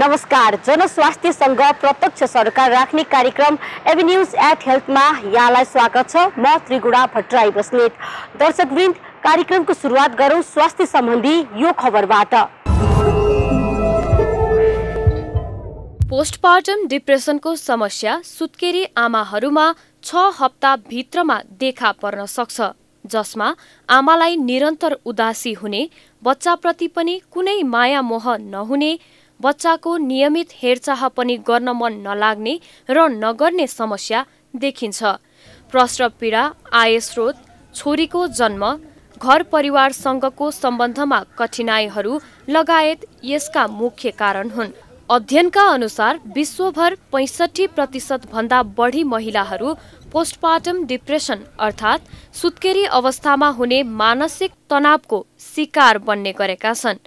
नमस्कार जनस्वास्थ्यसँग प्रत्यक्ष सरकार राख्ने कार्यक्रम एभिन्युज एट हेल्थमा यहाँलाई स्वागत छ म त्रिगुणा भट्टराई बस्नेत दर्शकवृन्द कार्यक्रमको सुरुवात गरौँ स्वास्थ्य सम्बन्धी यो खबरबाट पोस्टपार्टम डिप्रेसनको समस्या सुत्केरी आमाहरूमा छ हप्ताभित्रमा देखा पर्न सक्छ जसमा आमालाई निरन्तर उदासी हुने बच्चाप्रति पनि कुनै माया मोह नहुने बच्चाको नियमित हेरचाह पनि गर्न मन नलाग्ने र नगर्ने समस्या देखिन्छ प्रस्रव पीडा आय छोरीको जन्म घर परिवारसँगको सम्बन्धमा कठिनाइहरू लगायत यसका मुख्य कारण हुन् अध्ययनका अनुसार विश्वभर पैँसठी प्रतिशतभन्दा बढी महिलाहरू पोस्टमार्टम डिप्रेसन अर्थात् सुत्केरी अवस्थामा हुने मानसिक तनावको शिकार बन्ने गरेका छन्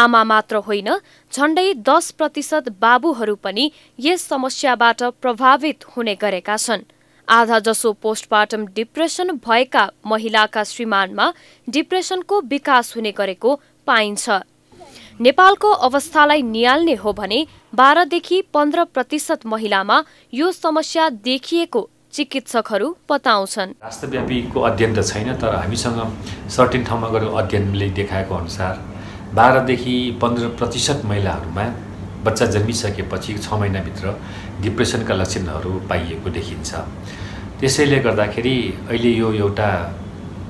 आमा मात्र होइन झण्डै दस प्रतिशत बाबुहरू पनि यस समस्याबाट प्रभावित हुने गरेका छन् आधाजसो पोस्टमार्टम डिप्रेसन भएका महिलाका श्रीमानमा डिप्रेसनको विकास हुने गरेको पाइन्छ नेपालको अवस्थालाई नियाल्ने हो भने बाह्रदेखि पन्ध्र प्रतिशत महिलामा यो समस्या देखिएको चिकित्सकहरू बताउँछन् राष्ट्रव्यापीको अध्ययन त छैन तर हामीसँग सर्टेन ठाउँमा गरेको अध्ययनले देखाएको अनुसार बाह्रदेखि पन्ध्र प्रतिशत महिलाहरूमा बच्चा जन्मिसकेपछि छ महिनाभित्र डिप्रेसनका लक्षणहरू पाइएको देखिन्छ त्यसैले गर्दाखेरि अहिले यो एउटा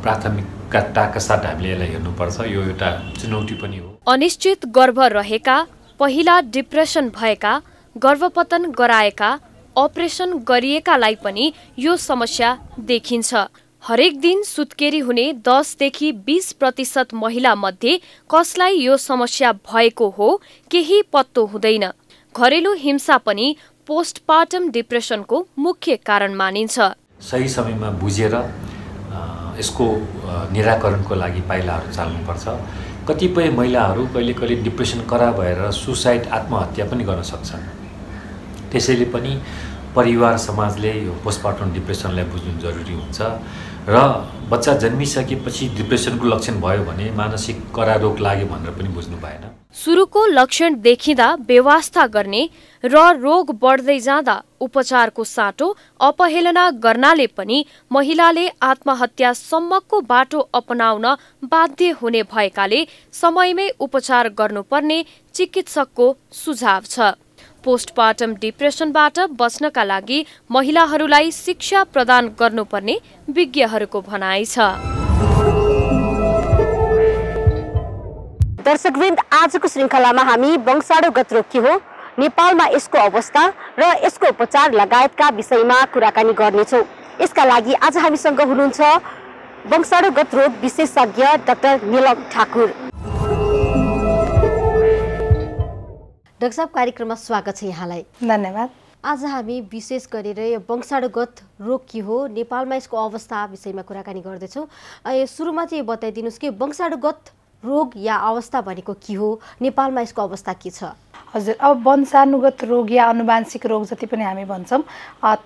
प्राथमिकताका साथ हामीले यसलाई हेर्नुपर्छ यो एउटा चुनौती पनि हो अनिश्चित गर्भ रहेका पहिला डिप्रेसन भएका गर्भपतन गराएका अपरेसन गरिएकालाई पनि यो समस्या देखिन्छ हरेक दिन सुत्केरी हुने दसदेखि बिस प्रतिशत महिला मध्ये कसलाई यो समस्या भएको हो केही पत्तो हुँदैन घरेलु हिंसा पनि पोस्टपार्टम डिप्रेसनको मुख्य कारण मानिन्छ सही समयमा बुझेर यसको निराकरणको लागि पाइलाहरू चाल्नुपर्छ कतिपय महिलाहरू कहिले कहिले डिप्रेसन करा भएर सुसाइड आत्महत्या पनि गर्न सक्छन् त्यसैले पनि परिवार समाजले यो पोस्टमार्टम डिप्रेसनलाई बुझ्नु जरुरी हुन्छ र बच्चा जन्मिसकेपछि डिप्रेसनको लक्षण भयो भने मानसिक कडा रोग लाग्यो भनेर पनि बुझ्नु भएन सुरुको लक्षण देखिँदा व्यवस्था गर्ने र रोग बढ्दै जाँदा उपचारको साटो अपहेलना गर्नाले पनि महिलाले आत्महत्यासम्मको बाटो अपनाउन बाध्य हुने भएकाले समयमै उपचार गर्नुपर्ने चिकित्सकको सुझाव छ पोस्टमार्टम डिप्रेसनबाट बच्नका लागि महिलाहरूलाई शिक्षा प्रदान गर्नुपर्ने विज्ञहरूको भनाइ छ दर्शकवृन्द आजको श्रृङ्खलामा हामी वंशाणु रोग के हो नेपालमा यसको अवस्था र यसको उपचार लगायतका विषयमा कुराकानी गर्नेछौँ यसका लागि आज हामीसँग हुनुहुन्छ वंशाणुगत रोग विशेषज्ञ डाक्टर निलम ठाकुर डाक्टर साहब कार्यक्रममा स्वागत छ यहाँलाई धन्यवाद आज हामी विशेष गरेर यो वंशाणुगत रोग के हो नेपालमा यसको अवस्था विषयमा कुराकानी गर्दैछौँ सुरुमा चाहिँ बताइदिनुहोस् कि वंशाणुगत रोग या अवस्था भनेको के हो नेपालमा यसको अवस्था के छ हजुर अब वंशानुगत रोग या अनुवांशिक रोग जति पनि हामी भन्छौँ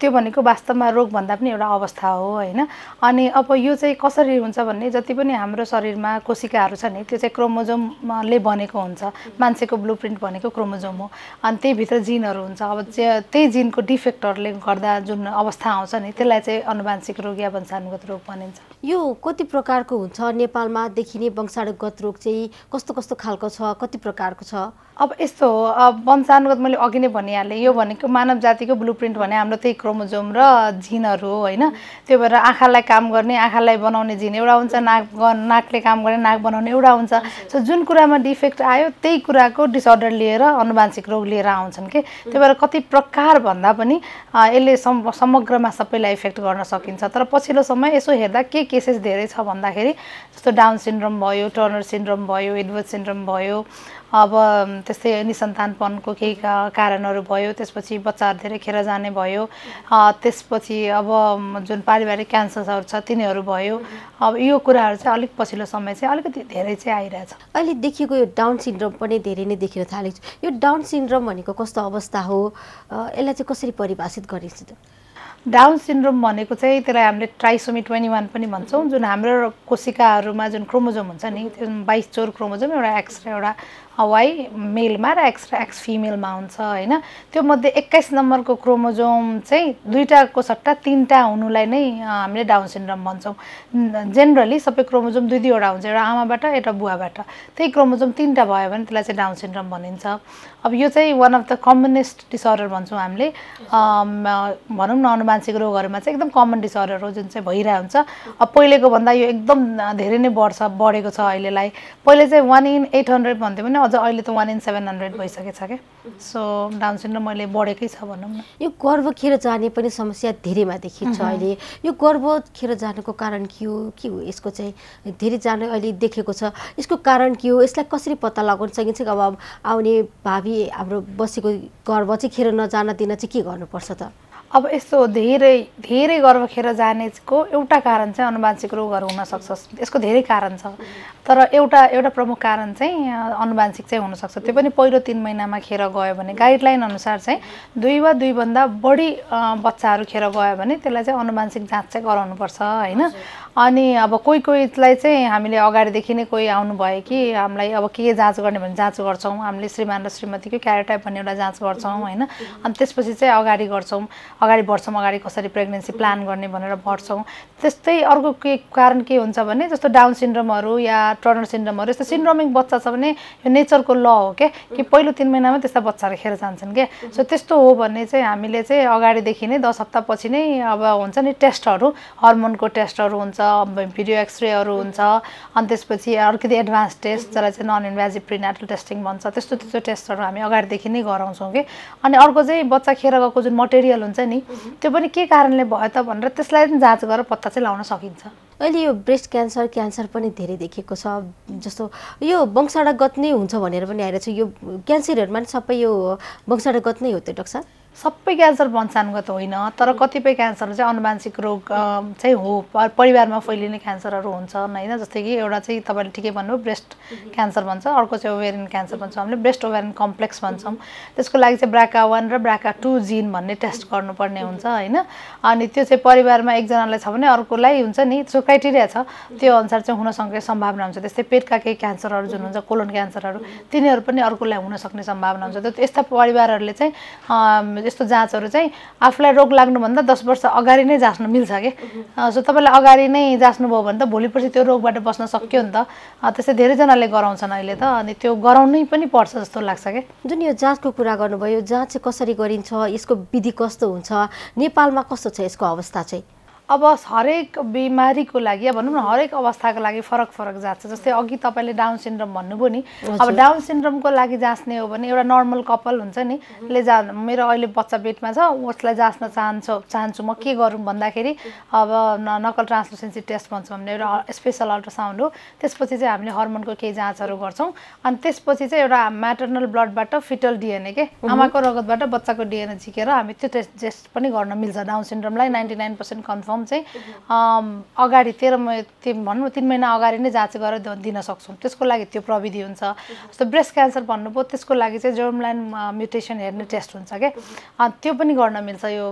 त्यो भनेको वास्तवमा रोगभन्दा पनि एउटा अवस्था हो होइन अनि अब यो चाहिँ कसरी हुन्छ भन्ने जति पनि हाम्रो शरीरमा कोशिकाहरू छ नि त्यो चाहिँ क्रोमोजोमले बनेको हुन्छ मान्छेको ब्लु प्रिन्ट भनेको क्रोमोजोम हो अनि त्यही भित्र जिनहरू हुन्छ अब त्यही जिनको डिफेक्टहरूले गर्दा जुन अवस्था आउँछ नि त्यसलाई चाहिँ अनुवांशिक रोग या वंशानुगत रोग भनिन्छ यो कति प्रकारको हुन्छ नेपालमा देखिने वंशानुगत रोग चाहिँ कस्तो कस्तो खालको छ कति प्रकारको छ अब यस्तो हो वंशानुगत मैले अघि नै भनिहालेँ यो भनेको मानव जातिको ब्लु प्रिन्ट भने हाम्रो त्यही क्रोमोजोम र झिनहरू हो होइन त्यो भएर आँखालाई काम गर्ने आँखालाई बनाउने झिन एउटा हुन्छ नाक नाकले काम गर्ने नाक बनाउने एउटा हुन्छ सो जुन कुरामा डिफेक्ट आयो त्यही कुराको डिसअर्डर लिएर अनुवांशिक रोग लिएर आउँछन् कि त्यही भएर कति प्रकार भन्दा पनि यसले समग्रमा सबैलाई इफेक्ट गर्न सकिन्छ तर पछिल्लो समय यसो हेर्दा के केसेस धेरै छ भन्दाखेरि जस्तो डाउन सिन्ड्रोम भयो टर्नर सिन्ड्रोम भयो एडवर्ड सिन्ड्रोम भयो अब त्यस्तै निसन्तानपनको केही कारणहरू भयो त्यसपछि बच्चाहरू धेरै खेर जाने भयो त्यसपछि अब जुन पारिवारिक क्यान्सर्सहरू छ तिनीहरू भयो अब यो कुराहरू चाहिँ अलिक पछिल्लो समय चाहिँ अलिकति धेरै चाहिँ आइरहेछ अहिले देखिएको यो डाउन सिन्ड्रोम पनि धेरै नै देखिन थालेको छ यो डाउन सिन्ड्रोम भनेको कस्तो अवस्था हो यसलाई चाहिँ कसरी परिभाषित गरिन्छ डाउन सिन्ड्रोम भनेको चाहिँ त्यसलाई हामीले ट्राइसोमी ट्वेन्टी वान पनि भन्छौँ जुन हाम्रो कोसिकाहरूमा जुन क्रोमोजोम हुन्छ नि त्यो बाइस चोर क्रोमोजोम एउटा एक्स र एउटा वाइ मेलमा र एक्स र एक्स फिमेलमा हुन्छ होइन त्यो मध्ये एक्काइस नम्बरको क्रोमोजोम चाहिँ दुईवटाको सट्टा तिनवटा हुनुलाई नै हामीले डाउन सिन्ड्रोम भन्छौँ जेनरली सबै क्रोमोजोम दुई दुईवटा हुन्छ एउटा आमाबाट एउटा बुवाबाट त्यही क्रोमोजोम तिनवटा भयो भने त्यसलाई चाहिँ डाउन सिन्ड्रोम भनिन्छ अब यो चाहिँ one of the commonest disorder भन्छौँ हामीले भनौँ न अनुमानसिक रोगहरूमा चाहिँ एकदम कमन डिसअर्डर हो जुन चाहिँ भइरहेको हुन्छ अब पहिलेको भन्दा यो एकदम धेरै नै बढ्छ बढेको छ अहिलेलाई पहिले चाहिँ वान इन एट हन्ड्रेड भन्थ्यो भने अझ अहिले त वान इन सेभेन हन्ड्रेड भइसकेको छ क्या सो डाउन सिन्ड्रोम मैले बढेकै छ भनौँ न यो गर्व खेर जाने पनि समस्या धेरैमा देखिन्छ mm-hmm. अहिले यो गर्व खेर जानुको कारण के हो के हो यसको चाहिँ धेरै जान अहिले देखेको छ यसको कारण के हो यसलाई कसरी पत्ता लगाउन सकिन्छ अब आउने भावी हाम्रो बसेको गर्व चाहिँ खेर नजान दिन चाहिँ के गर्नुपर्छ त अब यस्तो धेरै धेरै गर्व खेर जानेको एउटा कारण चाहिँ अनुवांशिक रोगहरू हुनसक्छ यसको धेरै कारण छ तर एउटा एउटा प्रमुख कारण चाहिँ अनुवांशिक चाहिँ हुनसक्छ त्यो पनि पहिलो तिन महिनामा खेर गयो भने गाइडलाइन अनुसार चाहिँ दुई वा दुईभन्दा बढी बच्चाहरू खेर गयो भने त्यसलाई चाहिँ अनुवांशिक जाँच चाहिँ गराउनुपर्छ होइन अनि अब कोही कोहीलाई चाहिँ हामीले अगाडिदेखि नै कोही आउनुभयो कि हामीलाई अब के जाँच गर्ने भने जाँच गर्छौँ हामीले श्रीमान र श्रीमतीको क्यारेटाइप भन्ने एउटा जाँच गर्छौँ होइन अनि त्यसपछि चाहिँ अगाडि गर्छौँ अगाडि बढ्छौँ अगाडि कसरी प्रेग्नेन्सी प्लान गर्ने भनेर बढ्छौँ त्यस्तै अर्को के कारण के हुन्छ भने जस्तो डाउन सिन्ड्रमहरू या टर्नर सिन्ड्रमहरू यस्तो सिन्ड्रोमिक बच्चा छ भने यो नेचरको ल हो क्या कि पहिलो तिन महिनामा त्यस्ता बच्चाहरू खेर जान्छन् क्या सो त्यस्तो हो भने चाहिँ हामीले चाहिँ अगाडिदेखि नै दस हप्तापछि नै अब हुन्छ नि टेस्टहरू हर्मोनको टेस्टहरू हुन्छ भिडियो एक्सरेहरू हुन्छ अनि त्यसपछि अलिकति एडभान्स टेस्ट जसलाई चाहिँ नन इन्भ्याजिभ प्रिनाटल टेस्टिङ भन्छ त्यस्तो त्यस्तो टेस्टहरू हामी अगाडिदेखि नै गराउँछौँ कि अनि अर्को चाहिँ बच्चा खेर गएको जुन मटेरियल हुन्छ नि त्यो पनि के कारणले भयो त भनेर त्यसलाई पनि जाँच गरेर पत्ता चाहिँ लाउन सकिन्छ अहिले यो ब्रेस्ट क्यान्सर क्यान्सर पनि धेरै देखिएको छ जस्तो यो वंशाडागत नै हुन्छ भनेर पनि आइरहेको छ यो क्यान्सरहरूमा नि सबै यो वंशाडागत नै हो त्यो डक्टर सबै क्यान्सर वंशानुगत होइन तर कतिपय क्यान्सर चाहिँ अनुवांशिक रोग चाहिँ हो परिवारमा फैलिने क्यान्सरहरू हुन्छ होइन जस्तै कि एउटा चाहिँ तपाईँले ठिकै भन्नुभयो ब्रेस्ट क्यान्सर भन्छ अर्को चाहिँ ओभेरियन क्यान्सर भन्छौँ हामीले ब्रेस्ट ओभेरियन कम्प्लेक्स भन्छौँ त्यसको लागि चाहिँ ब्राका वान र ब्राका टू जिन भन्ने टेस्ट गर्नुपर्ने हुन्छ होइन अनि त्यो चाहिँ परिवारमा एकजनालाई छ भने अर्कोलाई हुन्छ नि त्यसको क्राइटेरिया छ त्यो अनुसार चाहिँ हुनसक्ने सम्भावना हुन्छ त्यस्तै पेटका केही क्यान्सरहरू जुन हुन्छ कोलोन क्यान्सरहरू तिनीहरू पनि अर्कोलाई हुनसक्ने सम्भावना हुन्छ त्यो यस्ता परिवारहरूले चाहिँ यस्तो जाँचहरू चाहिँ आफूलाई रोग लाग्नुभन्दा दस वर्ष अगाडि नै जाँच्नु मिल्छ कि सो तपाईँलाई अगाडि नै जाँच्नुभयो भने त भोलि पर्सि त्यो रोगबाट बस्न सक्यो नि त त्यस्तै धेरैजनाले गराउँछन् अहिले त अनि त्यो गराउनै पनि पर्छ जस्तो लाग्छ कि जुन यो जाँचको कुरा गर्नुभयो जाँच चाहिँ कसरी गरिन्छ यसको विधि कस्तो हुन्छ नेपालमा कस्तो छ यसको अवस्था चाहिँ अब हरेक बिमारीको लागि भनौँ न हरेक अवस्थाको लागि फरक फरक जाँच छ जस्तै अघि तपाईँले डाउन सिन्ड्रम भन्नुभयो नि अब डाउन सिन्ड्रमको लागि जाँच्ने हो भने एउटा नर्मल कपाल हुन्छ नि ले जा मेरो अहिले बच्चा बेडमा छ उसलाई जाँच्न चाहन्छ चाहन्छु म के गरौँ भन्दाखेरि अब नकल ट्रान्सलुसेन्सी टेस्ट भन्छौँ हामीले एउटा स्पेसल अल्ट्रासाउन्ड हो त्यसपछि चाहिँ हामीले हर्मोनको केही जाँचहरू गर्छौँ अनि त्यसपछि चाहिँ एउटा म्याटर्नल ब्लडबाट फिटल डिएनए के आमाको रगतबाट बच्चाको डिएनए झिकेर हामी त्यो टेस्ट टेस्ट पनि गर्न मिल्छ डाउन सिन्ड्रमलाई ninety nine percent confirm firm चाहिँ अगाडि तेह्र महिना भनौँ तिन महिना अगाडि नै जाँच गरेर दिन सक्छौँ त्यसको लागि त्यो प्रविधि हुन्छ जस्तो ब्रेस्ट क्यान्सर भन्नुभयो त्यसको लागि चाहिँ जर्मलाइन म्युटेसन हेर्ने टेस्ट हुन्छ क्या त्यो पनि गर्न मिल्छ यो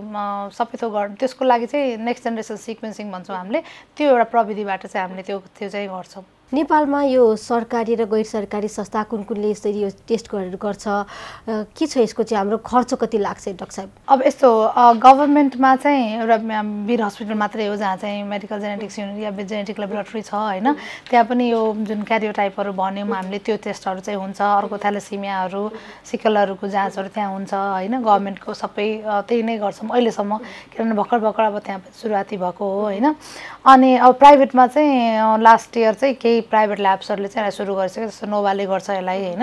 सबै थोक गर्नु त्यसको लागि चाहिँ नेक्स्ट जेनेरेसन सिक्वेन्सिङ भन्छौँ हामीले त्यो एउटा प्रविधिबाट चाहिँ हामीले त्यो त्यो चाहिँ गर्छौँ नेपालमा यो सरकारी र गैर सरकारी संस्था कुन कुनले यसरी यो टेस्ट गरेर गर्छ के छ यसको चाहिँ हाम्रो खर्च कति लाग्छ डक्टर साहब अब यस्तो गभर्मेन्टमा चाहिँ एउटा वीर हस्पिटल मात्रै हो जहाँ चाहिँ मेडिकल जेनेटिक्स युनिट या जेनेटिक लेबोरेटरी छ होइन त्यहाँ पनि यो जुन क्यारियोटाइपहरू भन्यौँ हामीले त्यो टेस्टहरू चाहिँ हुन्छ अर्को थ्यालेसिमियाहरू सिकलहरूको जाँचहरू त्यहाँ हुन्छ होइन गभर्मेन्टको सबै त्यही नै गर्छौँ अहिलेसम्म किनभने भर्खर भर्खर अब त्यहाँ सुरुवाती भएको हो होइन अनि अब प्राइभेटमा चाहिँ लास्ट इयर चाहिँ केही धेरै प्राइभेट ल्याब्सहरूले चाहिँ यसलाई सुरु गरिसक्यो जस्तो नोभाले गर्छ यसलाई होइन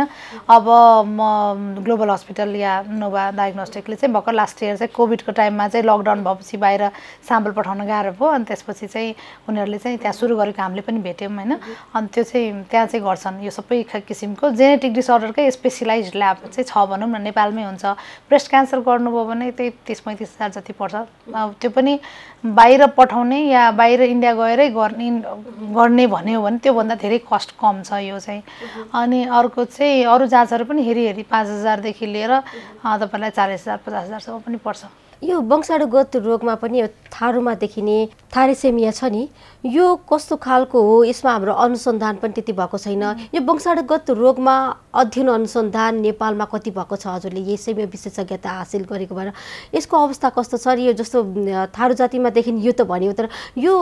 अब म ग्लोबल हस्पिटल या नोभा डायग्नोस्टिकले चाहिँ भर्खर लास्ट इयर चाहिँ कोभिडको टाइममा चाहिँ लकडाउन भएपछि बाहिर स्याम्पल पठाउन गाह्रो भयो अनि त्यसपछि चाहिँ उनीहरूले चाहिँ त्यहाँ सुरु गरेको हामीले पनि भेट्यौँ होइन अनि त्यो चाहिँ त्यहाँ चाहिँ गर्छन् यो सबै किसिमको जेनेटिक डिसअर्डरकै स्पेसलाइज ल्याब चाहिँ छ भनौँ न नेपालमै हुन्छ ब्रेस्ट क्यान्सर गर्नुभयो भने त्यही तिस पैँतिस हजार जति पर्छ त्यो पनि बाहिर पठाउने या बाहिर इन्डिया गएरै गर्ने गर्ने भन्यो भने त्यो त्योभन्दा धेरै कस्ट कम छ यो चाहिँ अनि अर्को चाहिँ अरू जाँचहरू पनि हेरी हेरी पाँच हजारदेखि लिएर तपाईँलाई चालिस हजार पचास हजारसम्म पनि पर्छ यो वंशाणुगत रोगमा पनि यो थारूमा देखिने थारेसेमिया छ नि यो कस्तो खालको हो यसमा हाम्रो अनुसन्धान पनि त्यति भएको छैन यो वंशाणुगत रोगमा अध्ययन अनुसन्धान नेपालमा कति भएको छ हजुरले यसैमा विशेषज्ञता हासिल गरेको भएर यसको अवस्था कस्तो छ यो जस्तो थारू जातिमा देखिन् यो त भन्यो तर यो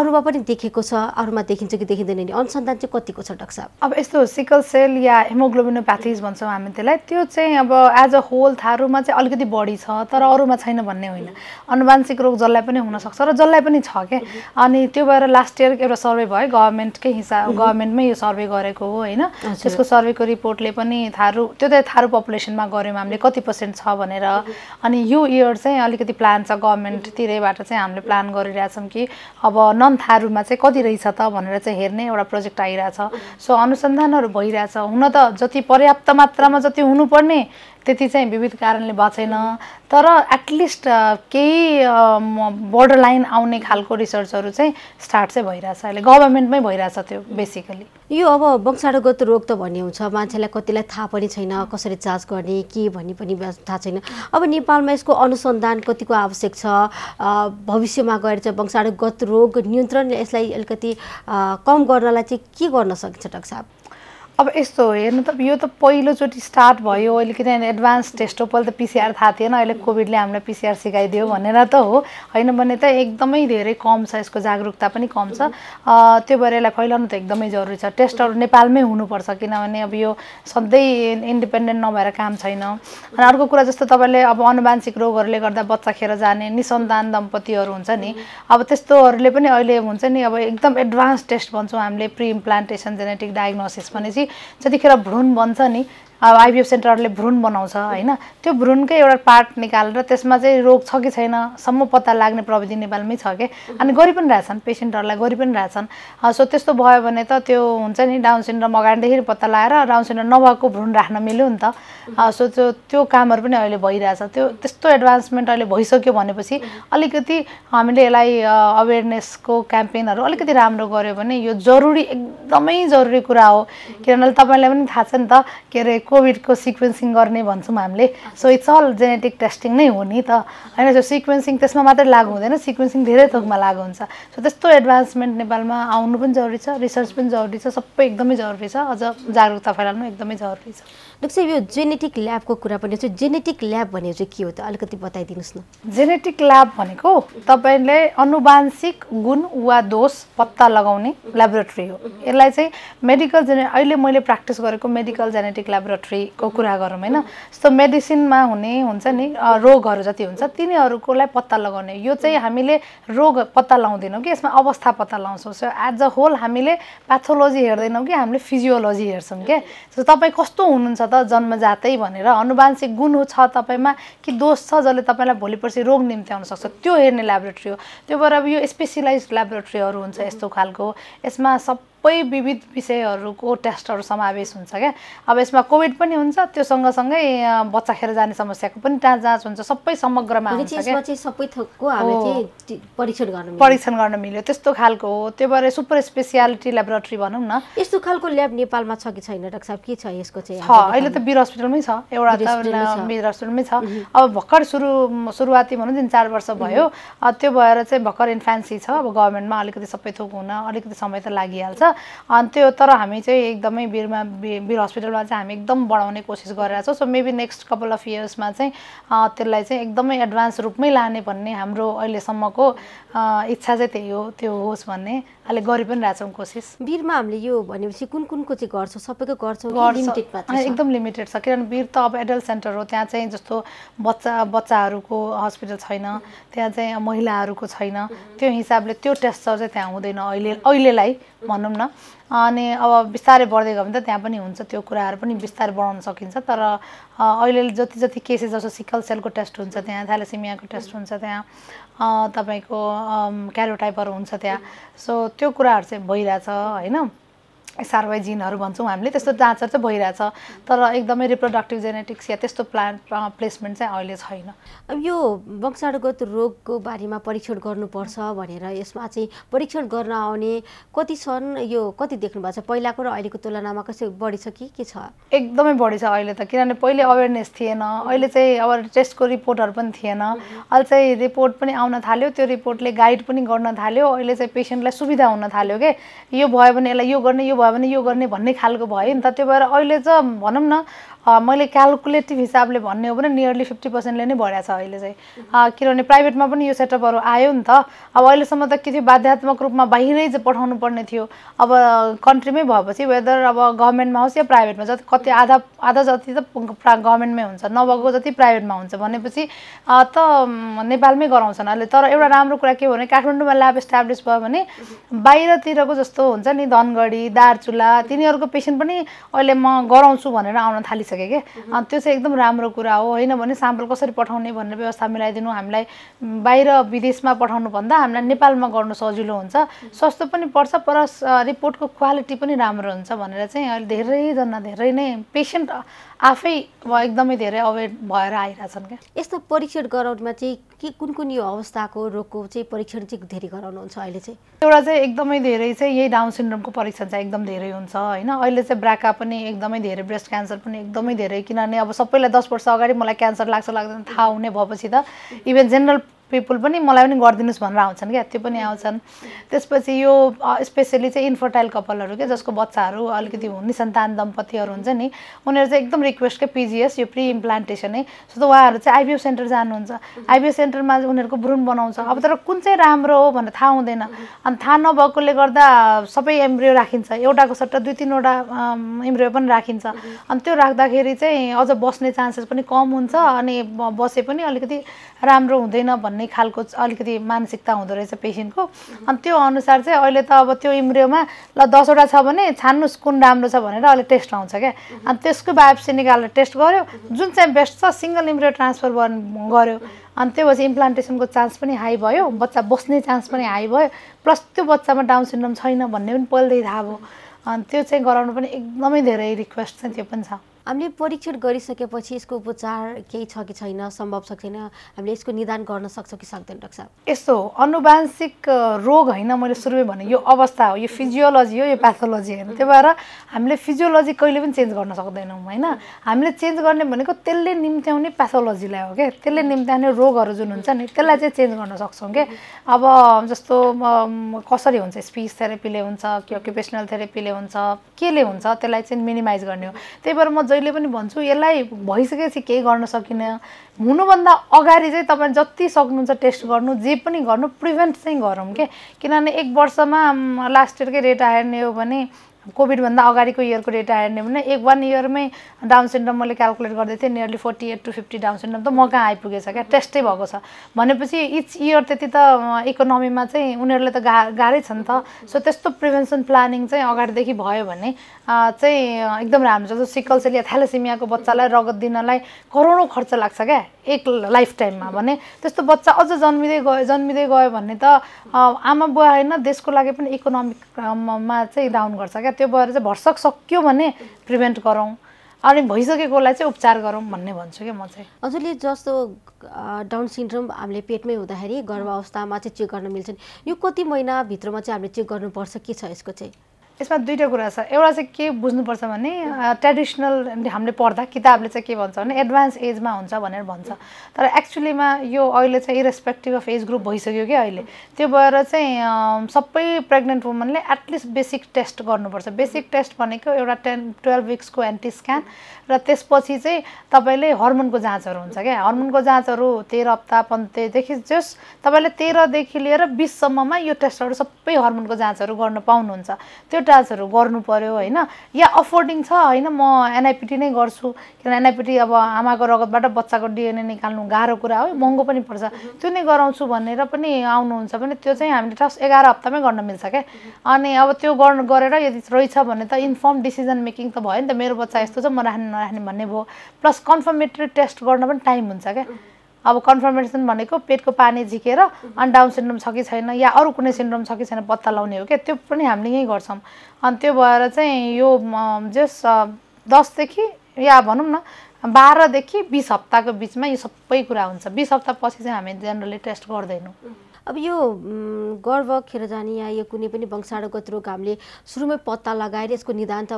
अरूमा पनि देखेको छ अरूमा देखिन्छ कि देखिँदैन नि अनुसन्धान चाहिँ कतिको छ डाक्टर साहब अब यस्तो सिकल सेल या हेमोग्लोबिनोप्याथिज भन्छौँ हामी त्यसलाई त्यो चाहिँ अब एज अ होल थारूमा चाहिँ अलिकति बढी छ तर अरूमा छैन भन्ने होइन अनुवांशिक रोग जसलाई पनि हुनसक्छ र जसलाई पनि छ छ क्या अनि त्यो भएर लास्ट इयर एउटा सर्वे भयो गभर्मेन्टकै हिसाब गभर्मेन्टमै यो सर्वे गरेको हो होइन त्यसको सर्वेको रिपोर्टले पनि थारू त्यो त थारू पपुलेसनमा गऱ्यौँ हामीले कति पर्सेन्ट छ भनेर अनि यो इयर चाहिँ अलिकति प्लान छ गभर्मेन्टतिरैबाट चाहिँ हामीले प्लान गरिरहेछौँ कि अब नन थारूमा चाहिँ कति रहेछ त भनेर चाहिँ हेर्ने एउटा प्रोजेक्ट आइरहेछ सो अनुसन्धानहरू भइरहेछ हुन त जति पर्याप्त मात्रामा जति हुनुपर्ने त्यति चाहिँ विविध कारणले बचेन तर एटलिस्ट केही बोर्डर लाइन आउने खालको रिसर्चहरू चाहिँ स्टार्ट चाहिँ भइरहेछ अहिले गभर्मेन्टमै भइरहेछ त्यो बेसिकली यो अब वंशाणुगत रोग त भन्ने हुन्छ मान्छेलाई कतिलाई थाहा पनि छैन कसरी जाँच गर्ने के भन्ने पनि थाहा छैन अब नेपालमा यसको अनुसन्धान कतिको आवश्यक छ भविष्यमा गएर चाहिँ वंशाणुगत रोग नियन्त्रण यसलाई अलिकति कम गर्नलाई चाहिँ के गर्न सकिन्छ डाक्टर साहब अब यस्तो हो हेर्नु त यो त पहिलोचोटि स्टार्ट भयो अहिले किनभने एडभान्स टेस्ट हो पहिला त पिसिआर थाहा थिएन अहिले कोभिडले हामीलाई पिसिआर सिकाइदियो भनेर त हो होइन भने त एकदमै धेरै कम छ यसको जागरुकता पनि कम छ त्यो भएर यसलाई फैलाउनु त एकदमै जरुरी छ टेस्टहरू नेपालमै हुनुपर्छ किनभने अब यो सधैँ इन्डिपेन्डेन्ट नभएर काम छैन अनि अर्को कुरा जस्तो तपाईँले अब अनुवांशिक रोगहरूले गर्दा बच्चा खेर जाने निसन्तान दम्पतिहरू हुन्छ नि अब त्यस्तोहरूले पनि अहिले हुन्छ नि अब एकदम एडभान्स टेस्ट भन्छौँ हामीले प्रि इम्प्लान्टेसन जेनेटिक डायग्नोसिस भनेपछि जतिखेर भ्रूण बन्छ नि अब आइबिएफ सेन्टरहरूले भ्रूण बनाउँछ होइन त्यो भ्रुणकै एउटा पार्ट निकालेर त्यसमा चाहिँ रोग छ कि छैन सम्म पत्ता लाग्ने प्रविधि नेपालमै छ कि अनि गरि पनि रहेछन् पेसेन्टहरूलाई गरि पनि रहेछन् सो त्यस्तो भयो भने त त्यो हुन्छ नि डाउन सिन्ड्रोम अगाडिदेखि पत्ता लगाएर डाउन सिन्ड्रोम नभएको भ्रुण राख्न मिल्यो नि त सो त्यो त्यो कामहरू पनि अहिले भइरहेछ त्यो त्यस्तो एडभान्समेन्ट अहिले भइसक्यो भनेपछि अलिकति हामीले यसलाई अवेरनेसको क्याम्पेनहरू अलिकति राम्रो गऱ्यो भने यो जरुरी एकदमै जरुरी कुरा हो किनभने तपाईँलाई पनि थाहा छ नि त के अरे कोभिडको सिक्वेन्सिङ गर्ने भन्छौँ हामीले so it's all genetic testing नै हो नि त होइन सो सिक्वेन्सिङ त्यसमा मात्रै लागु हुँदैन सिक्वेन्सिङ धेरै थोकमा लागु हुन्छ सो त्यस्तो एडभान्समेन्ट नेपालमा आउनु पनि जरुरी छ रिसर्च पनि जरुरी छ सबै एकदमै जरुरी छ अझ जागरुकता फैलाउनु एकदमै जरुरी छ डक्टर यो जेनेटिक ल्याबको कुरा पनि छ जेनेटिक ल्याब भनेको चाहिँ के हो त अलिकति बताइदिनुहोस् न जेनेटिक ल्याब भनेको तपाईँले अनुवांशिक गुण वा दोष पत्ता लगाउने ल्याबोरेटरी हो यसलाई चाहिँ मेडिकल जेने अहिले मैले प्र्याक्टिस गरेको मेडिकल जेनेटिक ल्याबोरेटरीको कुरा गरौँ होइन जस्तो मेडिसिनमा हुने हुन्छ नि रोगहरू जति हुन्छ तिनीहरूकोलाई पत्ता लगाउने यो चाहिँ हामीले रोग पत्ता लगाउँदैनौँ कि यसमा अवस्था पत्ता लगाउँछौँ सो एज अ होल हामीले प्याथोलोजी हेर्दैनौँ कि हामीले फिजियोलोजी हेर्छौँ क्या सो तपाईँ कस्तो हुनुहुन्छ त जन्मजातै भनेर अनुवांशिक गुण छ तपाईँमा कि दोष छ जसले तपाईँलाई भोलि पर्सि रोग निम्ति सक्छ त्यो हेर्ने ल्याबोरेट्री हो त्यो भएर अब यो स्पेसियलाइज ल्याबोरेट्रीहरू हुन्छ यस्तो खालको यसमा सब सबै विविध विषयहरूको टेस्टहरू समावेश हुन्छ क्या अब यसमा कोभिड पनि हुन्छ त्यो सँगसँगै बच्चा खेर जाने समस्याको पनि जाँच हुन्छ सबै समग्रमा परीक्षण गर्न मिल्यो त्यस्तो खालको हो त्यो भएर सुपर स्पेसियालिटी ल्याबोरेटरी भनौँ न यस्तो खालको ल्याब नेपालमा छ कि छैन डाक्टर साहब के छ यसको चाहिँ छ अहिले त वीर हस्पिटलमै छ एउटा त वीर हस्पिटलमै छ अब भर्खर सुरु सुरुवाती भनौँ तिन चार वर्ष भयो त्यो भएर चाहिँ भर्खर इन्फ्यान्सी छ अब गभर्मेन्टमा अलिकति सबै थोक हुन अलिकति समय त लागिहाल्छ अनि त्यो तर हामी चाहिँ एकदमै वीरमा वीर हस्पिटलमा चाहिँ हामी एकदम बढाउने कोसिस छौँ so maybe next couple of इयर्समा चाहिँ त्यसलाई चाहिँ एकदमै एडभान्स रूपमै लाने भन्ने हाम्रो अहिलेसम्मको इच्छा चाहिँ त्यही हो त्यो होस् भन्ने अहिले गरि पनि रहेछौँ कोसिस वीरमा हामीले यो भनेपछि कुन कुनको चाहिँ गर्छौँ सबैको गर्छौँ एकदम लिमिटेड छ किनभने वीर त अब एडल्ट सेन्टर हो त्यहाँ चाहिँ जस्तो बच्चा बच्चाहरूको हस्पिटल छैन त्यहाँ चाहिँ महिलाहरूको छैन त्यो हिसाबले त्यो टेस्ट चाहिँ त्यहाँ हुँदैन अहिले अहिलेलाई भनौँ न अनि अब बिस्तारै बढ्दै गयो भने त त्यहाँ पनि हुन्छ त्यो कुराहरू पनि बिस्तारै बढाउन सकिन्छ तर अहिले जति जति केसेस जस्तो सिकल सेलको टेस्ट हुन्छ त्यहाँ थ्यालेसिमियाको टेस्ट हुन्छ त्यहाँ तपाईँको क्यारोटाइपहरू हुन्छ त्यहाँ सो त्यो कुराहरू चाहिँ भइरहेछ होइन एसआरवाई भन्छौँ हामीले त्यस्तो जाँचहरू चाहिँ भइरहेछ तर एकदमै रिप्रोडक्टिभ जेनेटिक्स या त्यस्तो प्लान्ट प्लेसमेन्ट चाहिँ अहिले छैन अब यो वंशाणुगत रोगको बारेमा परीक्षण गर्नुपर्छ भनेर यसमा चाहिँ परीक्षण गर्न आउने कति छन् यो कति देख्नु भएको छ पहिलाको र अहिलेको तुलनामा कसै बढी छ कि के छ एकदमै बढी छ अहिले त किनभने पहिले अवेरनेस थिएन अहिले चाहिँ अब टेस्टको रिपोर्टहरू पनि थिएन अहिले चाहिँ रिपोर्ट पनि आउन थाल्यो त्यो रिपोर्टले गाइड पनि गर्न थाल्यो अहिले चाहिँ पेसेन्टलाई सुविधा हुन थाल्यो कि यो भयो भने यसलाई यो गर्ने यो भयो भने यो गर्ने भन्ने खालको भयो नि त त्यो भएर अहिले चाहिँ भनौँ न मैले क्यालकुलेटिभ हिसाबले भन्ने हो भने नियरली फिफ्टी पर्सेन्टले नै बढाएको छ अहिले चाहिँ किनभने प्राइभेटमा पनि यो सेटअपहरू आयो नि त अब अहिलेसम्म त के थियो बाध्यात्मक रूपमा बाहिरै पठाउनु पर्ने थियो अब कन्ट्रीमै भएपछि वेदर अब गभर्मेन्टमा होस् या प्राइभेटमा जति कति आधा आधा जति त गभर्मेन्टमै हुन्छ नभएको जति प्राइभेटमा हुन्छ भनेपछि त नेपालमै गराउँछन् अहिले तर एउटा राम्रो कुरा के हो भने काठमाडौँमा ल्याब इस्टाब्लिस भयो भने बाहिरतिरको जस्तो हुन्छ नि धनगढी दार्चुला तिनीहरूको पेसेन्ट पनि अहिले म गराउँछु भनेर आउन थालिसकेँ भइसक्यो कि अनि त्यो चाहिँ एकदम राम्रो कुरा हो होइन भने साम्पल कसरी पठाउने भनेर व्यवस्था मिलाइदिनु हामीलाई बाहिर विदेशमा पठाउनुभन्दा हामीलाई नेपालमा गर्नु सजिलो हुन्छ सस्तो पनि पर्छ पर रिपोर्टको क्वालिटी पनि राम्रो हुन्छ भनेर चाहिँ अहिले धेरैजना धेरै नै पेसेन्ट आफै एकदमै धेरै अवेर भएर आइरहेछन् क्या यस्तो परीक्षण गराउनुमा चाहिँ के कुन कुन यो अवस्थाको रोगको चाहिँ परीक्षण चाहिँ धेरै गराउनुहुन्छ अहिले चाहिँ एउटा चाहिँ एकदमै धेरै चाहिँ यही डाउन सिन्ड्रोमको परीक्षण चाहिँ एकदम धेरै हुन्छ होइन अहिले चाहिँ ब्राका पनि एकदमै धेरै ब्रेस्ट क्यान्सर पनि एकदम एकदमै धेरै किनभने अब सबैलाई दस वर्ष अगाडि मलाई क्यान्सर लाग्छ लाग्दैन थाहा हुने भएपछि त इभन जेनरल पिपुल पनि मलाई पनि गरिदिनुहोस् भनेर आउँछन् क्या त्यो पनि mm-hmm. आउँछन् त्यसपछि यो स्पेसली चाहिँ इन्फर्टाइल कपालहरू क्या जसको बच्चाहरू अलिकति mm-hmm. हुने सन्तान दम्पतिहरू हुन्छ नि उनीहरू चाहिँ एकदम रिक्वेस्ट क्या पिजिएस यो प्री इम्प्लान्टेसन है सो त उहाँहरू चाहिँ आइबिओ सेन्टर जानुहुन्छ आइबिओ mm-hmm. सेन्टरमा उनीहरूको भ्रूण बनाउँछ अब तर कुन चाहिँ राम्रो हो भनेर थाहा हुँदैन अनि थाहा नभएकोले गर्दा सबै एम्ब्रियो राखिन्छ एउटाको सट्टा दुई तिनवटा एम्ब्रियो पनि राखिन्छ अनि त्यो राख्दाखेरि चाहिँ अझ बस्ने चान्सेस पनि कम हुन्छ अनि बसे पनि अलिकति राम्रो हुँदैन भन्ने भन्ने खालको अलिकति मानसिकता हुँदो रहेछ पेसेन्टको अनि त्यो अनुसार चाहिँ अहिले त अब त्यो इम्रियोमा ल दसवटा छ भने छान्नुहोस् कुन राम्रो छ भनेर अहिले टेस्ट आउँछ क्या अनि त्यसको बायोप्सी निकालेर टेस्ट गऱ्यो जुन चाहिँ बेस्ट छ सिङ्गल इम्रियो ट्रान्सफर गर्यो अनि त्यो पछि इम्प्लान्टेसनको चान्स पनि हाई भयो बच्चा बस्ने चान्स पनि हाई भयो प्लस त्यो बच्चामा डाउन सिन्ड्रोम छैन भन्ने पनि पहिल्यै थाहा भयो अनि त्यो चाहिँ गराउनु पनि एकदमै धेरै रिक्वेस्ट चाहिँ त्यो पनि छ हामीले परीक्षण गरिसकेपछि यसको उपचार केही छ कि छैन सम्भव छ छैन हामीले यसको निदान गर्न सक्छौँ कि सक्दैन डक्टर साहब यस्तो हो अनुवांशिक रोग होइन मैले सुरुमै भने यो अवस्था हो यो फिजियोलोजी हो यो प्याथोलोजी होइन त्यही भएर हामीले फिजियोलोजी कहिले पनि चेन्ज गर्न सक्दैनौँ होइन हामीले चेन्ज गर्ने भनेको त्यसले निम्त्याउने प्याथोलोजीलाई हो क्या त्यसले निम्त्याउने रोगहरू जुन हुन्छ नि त्यसलाई चाहिँ चेन्ज गर्न सक्छौँ कि अब जस्तो कसरी हुन्छ स्पिच थेरापीले हुन्छ कि अक्युपेसनल थेरापीले हुन्छ केले हुन्छ त्यसलाई चाहिँ मिनिमाइज गर्ने हो त्यही भएर म जहिले पनि भन्छु यसलाई भइसकेपछि केही गर्न सकिनँ हुनुभन्दा अगाडि चाहिँ तपाईँ जति सक्नुहुन्छ टेस्ट गर्नु जे पनि गर्नु प्रिभेन्ट चाहिँ गरौँ के किनभने एक वर्षमा लास्ट इयरकै रेट हेर्ने हो भने कोभिडभन्दा अगाडिको इयरको डेटा हेर्ने भने एक वान इयरमै डाउन सिन्ड्रम मैले क्यालकुलेट गर्दै थिएँ nearly forty eight to fifty down syndrome त म कहाँ आइपुगेछ क्या टेस्टै भएको छ भनेपछि इच इयर त्यति त इकोनोमीमा चाहिँ उनीहरूले त गा गाह्रै छ नि त सो त्यस्तो प्रिभेन्सन प्लानिङ चाहिँ अगाडिदेखि भयो भने चाहिँ एकदम राम्रो जस्तो सिकल सेल या थ्यालेसिमियाको बच्चालाई रगत दिनलाई करोडौँ खर्च लाग्छ क्या एक लाइफ टाइममा भने त्यस्तो बच्चा अझ जन्मिँदै गयो जन्मिँदै गयो भने त आमा बुवा होइन देशको लागि पनि इकोनोमिकमा चाहिँ डाउन गर्छ क्या त्यो भएर चाहिँ भर्सक सक्यो भने प्रिभेन्ट गरौँ अनि भइसकेकोलाई चाहिँ उपचार गरौँ भन्ने भन्छु क्या म चाहिँ हजुरले जस्तो डाउन सिन्ड्रोम हामीले पेटमै हुँदाखेरि गर्भावस्थामा चाहिँ चेक गर्न मिल्छन् यो कति महिनाभित्रमा चाहिँ हामीले चेक गर्नुपर्छ के छ यसको चाहिँ यसमा दुईवटा कुरा छ एउटा चाहिँ के बुझ्नुपर्छ भने ट्रेडिसनल हामीले पढ्दा किताबले चाहिँ के भन्छ भने एडभान्स एजमा हुन्छ भनेर भन्छ तर एक्चुलीमा यो अहिले चाहिँ इरेस्पेक्टिभ अफ एज ग्रुप भइसक्यो क्या अहिले त्यो भएर चाहिँ सबै प्रेग्नेन्ट वुमनले एटलिस्ट बेसिक टेस्ट गर्नुपर्छ बेसिक टेस्ट भनेको एउटा टेन टुवेल्भ विक्सको एन्टी स्क्यान र त्यसपछि चाहिँ तपाईँले हर्मोनको जाँचहरू हुन्छ क्या हर्मोनको जाँचहरू तेह्र हप्ता पन्तेदेखि जस तपाईँले तेह्रदेखि लिएर बिससम्ममा यो टेस्टहरू सबै हर्मोनको जाँचहरू गर्न पाउनुहुन्छ त्यो आर्बिट्राजहरू गर्नु पऱ्यो होइन या अफोर्डिङ छ होइन म एनआइपिटी नै गर्छु किन एनआइपिटी अब आमाको रगतबाट बच्चाको डिएनए निकाल्नु गाह्रो कुरा हो महँगो पनि पर्छ त्यो नै गराउँछु भनेर पनि आउनुहुन्छ भने त्यो चाहिँ हामीले टस एघार हप्तामै गर्न मिल्छ क्या अनि अब त्यो गर्नु गरेर यदि रहेछ भने त इन्फर्म डिसिजन मेकिङ त भयो नि त मेरो बच्चा यस्तो छ म राख्ने नराख्ने भन्ने भयो प्लस कन्फर्मेटरी टेस्ट गर्न पनि टाइम हुन्छ क्या अब कन्फर्मेसन भनेको पेटको पानी झिकेर अनि डाउन सिन्ड्रोम छ कि छैन या अरू कुनै सिन्ड्रोम छ कि छैन पत्ता लाउने हो क्या त्यो पनि हामीले यहीँ गर्छौँ अनि त्यो भएर चाहिँ यो जस दसदेखि या भनौँ न बाह्रदेखि बिस हप्ताको बिचमा यो सबै कुरा हुन्छ बिस हप्तापछि चाहिँ हामी जेनरली टेस्ट गर्दैनौँ अब यो गर्व जाने या यो कुनै पनि वंशाणुगत रोग हामीले सुरुमै पत्ता लगाएर यसको निदान त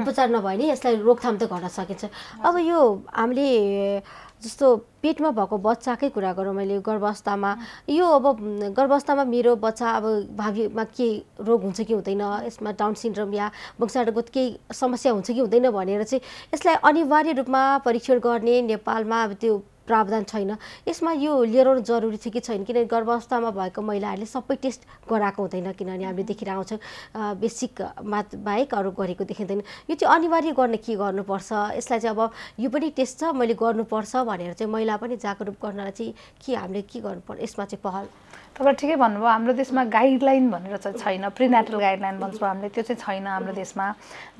उपचार नभए नि यसलाई रोकथाम त गर्न सकिन्छ अब यो हामीले जस्तो पेटमा भएको बच्चाकै कुरा गरौँ मैले गर्भावस्थामा यो अब गर्भावस्थामा मेरो बच्चा अब भावीमा के रोग हुन्छ कि हुँदैन यसमा डाउन सिन्ड्रोम या वंशाणुगत केही समस्या हुन्छ कि हुँदैन भनेर चाहिँ यसलाई अनिवार्य रूपमा परीक्षण गर्ने नेपालमा अब त्यो प्रावधान छैन यसमा यो लिएर जरुरी छ कि छैन किनभने गर्भावस्थामा भएको महिलाहरूले सबै टेस्ट गराएको हुँदैन किनभने हामीले देखिरहेको आउँछ बेसिक मा बाहेक अरू गरेको देखिँदैन यो चाहिँ अनिवार्य गर्ने के गर्नुपर्छ यसलाई चाहिँ अब यो पनि टेस्ट छ मैले गर्नुपर्छ भनेर चाहिँ महिला पनि जागरुक गर्नलाई चाहिँ के हामीले के गर्नु पर्छ यसमा चाहिँ पहल तपाईँले ठिकै भन्नुभयो हाम्रो देशमा गाइडलाइन भनेर चाहिँ छैन प्रिनेटल गाइडलाइन भन्छौँ हामीले त्यो चाहिँ छैन हाम्रो देशमा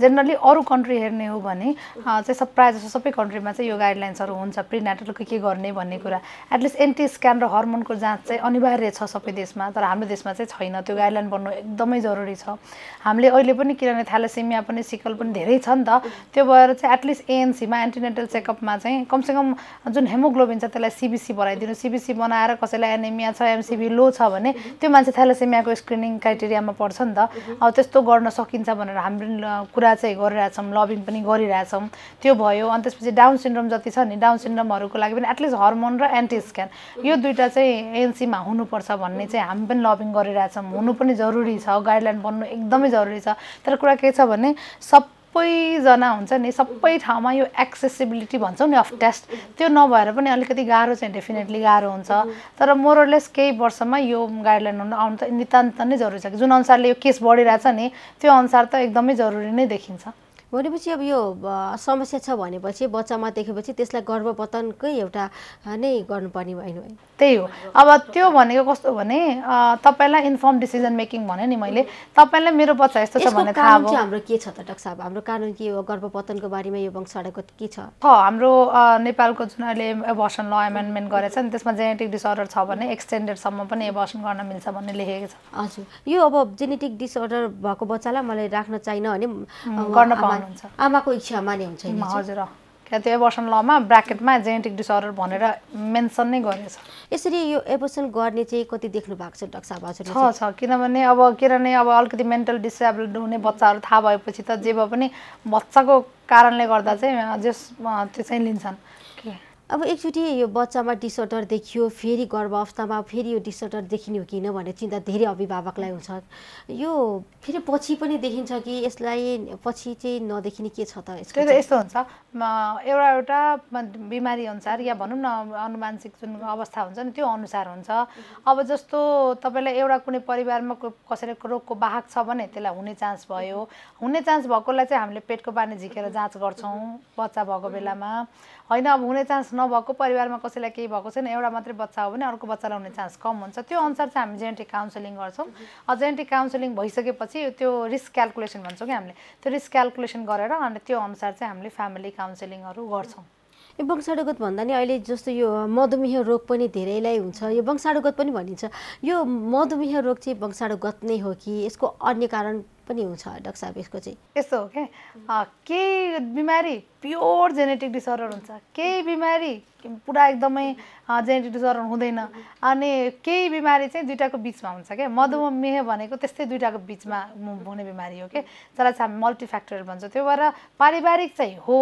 जेनरली अरू कन्ट्री हेर्ने हो भने चाहिँ सब प्रायः जस्तो सबै कन्ट्रीमा चाहिँ यो गाइडलाइन्सहरू हुन्छ प्रिनेटल के के गर्ने भन्ने कुरा एटलिस्ट एन्टी स्क्यान र हर्मोनको जाँच चाहिँ अनिवार्य छ सबै देशमा तर हाम्रो देशमा चाहिँ छैन त्यो गाइडलाइन बन्नु एकदमै जरुरी छ हामीले अहिले पनि किनभने थ्यालेसिमिया पनि सिकल पनि धेरै छ नि त त्यो भएर चाहिँ एटलिस्ट एएनसीमा एन्टिनेटल चेकअपमा चाहिँ कमसेकम जुन हेमोग्लोबिन छ त्यसलाई सिबिसी बनाइदिनु सिबिसी बनाएर कसैलाई एनेमिया छ एमसिबी लो छ भने त्यो मान्छे थ्यालासेमियाको स्क्रिनिङ क्राइटेरियामा पर्छ नि त अब त्यस्तो गर्न सकिन्छ भनेर हाम्रो कुरा चाहिँ गरिरहेछौँ लभिङ पनि गरिरहेछौँ त्यो भयो अनि त्यसपछि डाउन सिन्ड्रोम जति छ नि डाउन सिन्ड्रोमहरूको लागि पनि एटलिस्ट हर्मोन र एन्टी यो दुइटा चाहिँ एनसीमा हुनुपर्छ भन्ने चाहिँ हामी पनि लभिङ गरिरहेछौँ हुनु पनि जरुरी छ गाइडलाइन बन्नु एकदमै जरुरी छ तर कुरा के छ भने सब सबैजना हुन्छ नि सबै ठाउँमा यो एक्सेसिबिलिटी भन्छौँ नि अफ टेस्ट त्यो नभएर पनि अलिकति गाह्रो चाहिँ डेफिनेटली गाह्रो हुन्छ तर मोरलेस केही वर्षमा यो गाइडलाइन हुनु आउनु त नितान्त नै जरुरी छ जुन अनुसारले यो केस बढिरहेछ नि त्यो अनुसार त एकदमै जरुरी नै देखिन्छ भनेपछि अब यो समस्या छ भनेपछि बच्चामा देखेपछि त्यसलाई गर्भपतनकै एउटा नै गर्नुपर्ने होइन त्यही हो अब त्यो भनेको कस्तो भने तपाईँलाई इन्फर्म डिसिजन मेकिङ भने नि मैले तपाईँलाई मेरो बच्चा यस्तो छ भने थाहा भयो हाम्रो के छ त डाक्टर साहब हाम्रो कानुन के हो गर्भपतनको बारेमा यो वंशको के छ हाम्रो नेपालको जुन अहिले एभर्सन ल एमेन्डमेन्ट गरेको छ नि त्यसमा जेनेटिक डिसअर्डर छ भने एक्सटेन्डेडसम्म पनि एभर्सन गर्न मिल्छ भन्ने लेखेको छ हजुर यो अब जेनेटिक डिसअर्डर भएको बच्चालाई मलाई राख्न चाहिँ भने गर्न पाउँछ हुन्छ आमाको इच्छा मानि हुन्छ हजुर त्यो एबोर्सन लमा ब्राकेटमा जेनेटिक डिसअर्डर भनेर मेन्सन नै गरेछ यसरी यो एबोर्सन गर्ने चाहिँ कति देख्नु भएको छ डाक्टर साहब छ छ किनभने अब किनभने अब अलिकति मेन्टल डिसेबल हुने बच्चाहरू थाहा भएपछि त जे भए पनि बच्चाको कारणले गर्दा चाहिँ जस त्यो चाहिँ लिन्छन् अब एकचोटि यो बच्चामा डिसअर्डर देखियो फेरि गर्भ अवस्थामा फेरि यो डिसअर्डर देखिने हो किन भनेर चिन्ता धेरै अभिभावकलाई हुन्छ यो फेरि पछि पनि देखिन्छ कि यसलाई पछि चाहिँ नदेखिने के छ त यसको यस्तो हुन्छ एउटा एउटा बिमारी अनुसार या भनौँ न अनुमानसिक जुन अवस्था हुन्छ नि त्यो अनुसार हुन्छ अब जस्तो तपाईँलाई एउटा कुनै परिवारमा कसैले रोगको बाहक छ भने त्यसलाई हुने चान्स भयो हुने चान्स भएकोलाई चाहिँ हामीले पेटको पानी झिकेर जाँच गर्छौँ बच्चा भएको बेलामा होइन अब हुने चान्स नभएको परिवारमा कसैलाई केही भएको छैन एउटा मात्रै बच्चा हो भने अर्को बच्चालाई हुने चान्स कम हुन्छ त्यो अनुसार चाहिँ हामी जेनेटिक काउन्सिलिङ गर्छौँ जेनेटिक काउन्सिलिङ भइसकेपछि त्यो रिस्क क्यालकुलेसन भन्छौँ कि हामीले त्यो रिस्क क्यालकुलेसन गरेर अनि त्यो अनुसार चाहिँ हामीले फ्यामिली काउन्सिलिङहरू गर्छौँ यो वंशाणुगत भन्दा नि अहिले जस्तो यो मधुमेह रोग पनि धेरैलाई हुन्छ यो वंशाणुगत पनि भनिन्छ यो मधुमेह रोग चाहिँ वंशाणुगत नै हो कि यसको अन्य कारण पनि हुन्छ डाक्टर साहब यसको चाहिँ यस्तो हो क्या केही बिमारी प्योर जेनेटिक डिसअर्डर हुन्छ केही बिमारी पुरा एकदमै जेनेटिक डिसअर्डर हुँदैन अनि केही बिमारी चाहिँ दुइटाको बिचमा हुन्छ क्या मधुमेह भनेको त्यस्तै दुइटाको बिचमा हुने बिमारी हो कि जसलाई चाहिँ हामी मल्टिफ्याक्टर भन्छौँ त्यो भएर पारिवारिक चाहिँ हो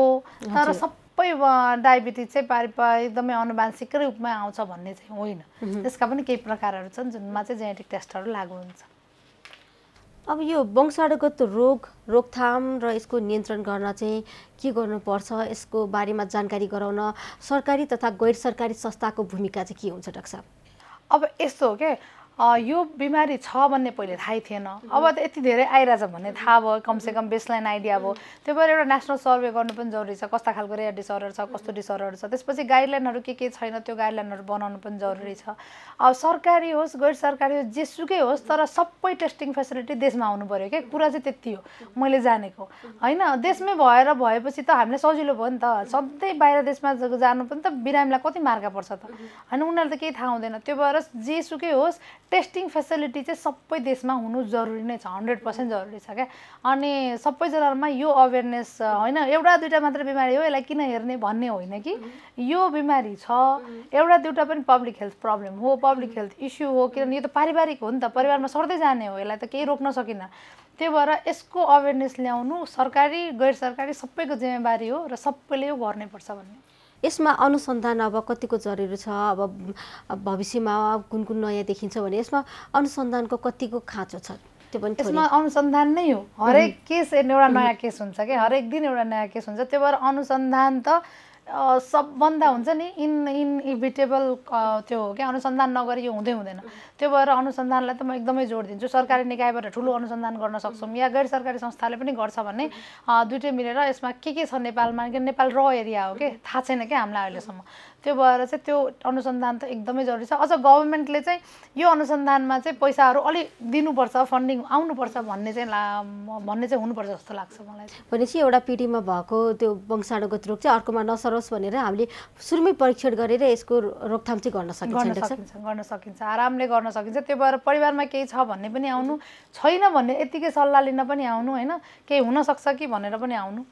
तर सब सबै डायबिटिज चाहिँ पारिपा एकदमै अनुवांशिक रूपमा आउँछ भन्ने चाहिँ होइन त्यसका पनि केही प्रकारहरू छन् जुनमा चाहिँ जेनेटिक टेस्टहरू लागु हुन्छ अब यो वंशाणुगत रोग रोकथाम र यसको नियन्त्रण गर्न चाहिँ के गर्नुपर्छ यसको बारेमा जानकारी गराउन सरकारी तथा गैर सरकारी संस्थाको भूमिका चाहिँ के हुन्छ डाक्टर साहब अब यस्तो हो क्या यो बिमारी छ भन्ने पहिले थाहै थिएन अब त यति धेरै आइरहेछ भन्ने थाहा भयो कमसेकम बेसलाइन आइडिया भयो त्यही भएर एउटा नेसनल सर्वे गर्नु पनि जरुरी छ कस्ता खालको रेयर डिसअर्डर छ कस्तो डिसअर्डर छ त्यसपछि गाइडलाइनहरू के के छैन त्यो गाइडलाइनहरू बनाउनु पनि जरुरी छ अब सरकारी होस् गैर सरकारी होस् जेसुकै होस् तर सबै टेस्टिङ फेसिलिटी देशमा आउनु पऱ्यो क्या कुरा चाहिँ त्यति हो मैले जानेको होइन देशमै भएर भएपछि त हामीलाई सजिलो भयो नि त सधैँ बाहिर देशमा जानु पनि त बिरामीलाई कति मार्का पर्छ त होइन उनीहरूले त केही थाहा हुँदैन त्यो भएर जेसुकै होस् टेस्टिङ फेसिलिटी चाहिँ सबै देशमा हुनु जरुरी नै छ हन्ड्रेड पर्सेन्ट जरुरी छ क्या अनि सबैजनामा यो अवेरनेस होइन एउटा दुइटा मात्र बिमारी हो यसलाई किन हेर्ने भन्ने होइन कि यो बिमारी छ एउटा दुइटा पनि पब्लिक हेल्थ प्रब्लम हो पब्लिक हेल्थ इस्यु हो किनभने यो त पारिवारिक हो नि त परिवारमा सर्दै जाने हो यसलाई त केही रोक्न सकिन्न त्यही भएर यसको अवेरनेस ल्याउनु सरकारी गैर सरकारी सबैको जिम्मेवारी हो र सबैले यो गर्नैपर्छ भन्ने यसमा अनुसन्धान अब कतिको जरुरी छ अब भविष्यमा कुन कुन नयाँ देखिन्छ भने यसमा अनुसन्धानको कतिको खाँचो छ त्यो पनि यसमा अनुसन्धान नै हो हरेक केस एउटा नयाँ केस हुन्छ कि हरेक दिन एउटा नयाँ केस हुन्छ त्यो भएर अनुसन्धान त सबभन्दा हुन्छ नि इन इनइभिटेबल त्यो हो क्या अनुसन्धान नगरी यो हुँदै हुँदैन त्यो भएर अनुसन्धानलाई त म एकदमै जोड दिन्छु सरकारी निकायबाट ठुलो अनुसन्धान गर्न सक्छौँ या गैर सरकारी संस्थाले पनि गर्छ भने दुइटै मिलेर यसमा के के छ नेपालमा कि नेपाल र एरिया हो कि थाहा छैन क्या हामीलाई अहिलेसम्म त्यो भएर चाहिँ त्यो अनुसन्धान त एकदमै जरुरी छ अझ गभर्मेन्टले चाहिँ यो अनुसन्धानमा चाहिँ पैसाहरू अलिक दिनुपर्छ फन्डिङ आउनुपर्छ भन्ने चाहिँ ला भन्ने चाहिँ हुनुपर्छ जस्तो लाग्छ मलाई भनेपछि एउटा पिँढीमा भएको त्यो वंशाणुगत रोग चाहिँ अर्कोमा नसरोस् भनेर हामीले सुरुमै परीक्षण गरेर यसको रोकथाम चाहिँ गर्न सकिन्छ गर्न सकिन्छ आरामले गर्न सकिन्छ त्यो भएर परिवारमा केही छ भन्ने पनि आउनु छैन भन्ने यत्तिकै सल्लाह लिन पनि आउनु होइन केही हुनसक्छ कि भनेर पनि आउनु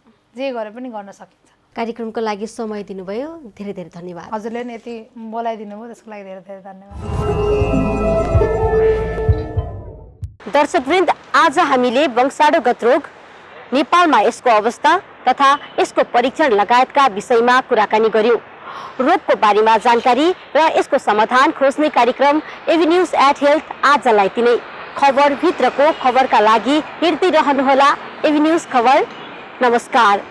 जे गरे पनि गर्न सकिन्छ कार्यक्रमको लागि समय दिनुभयो धेरै धेरै धन्यवाद हजुरले नि यति बोलाइदिनु भयो त्यसको लागि धेरै धेरै धन्यवाद दर्शकवृन्द आज हामीले वंशाडो रोग नेपालमा यसको अवस्था तथा यसको परीक्षण लगायतका विषयमा कुराकानी गर्यौँ रोगको बारेमा जानकारी र यसको समाधान खोज्ने कार्यक्रम एभिन्युज एट हेल्थ आजलाई तिनै खबरभित्रको खबरका लागि हेर्दै रहनुहोला एभिन्युज खबर नमस्कार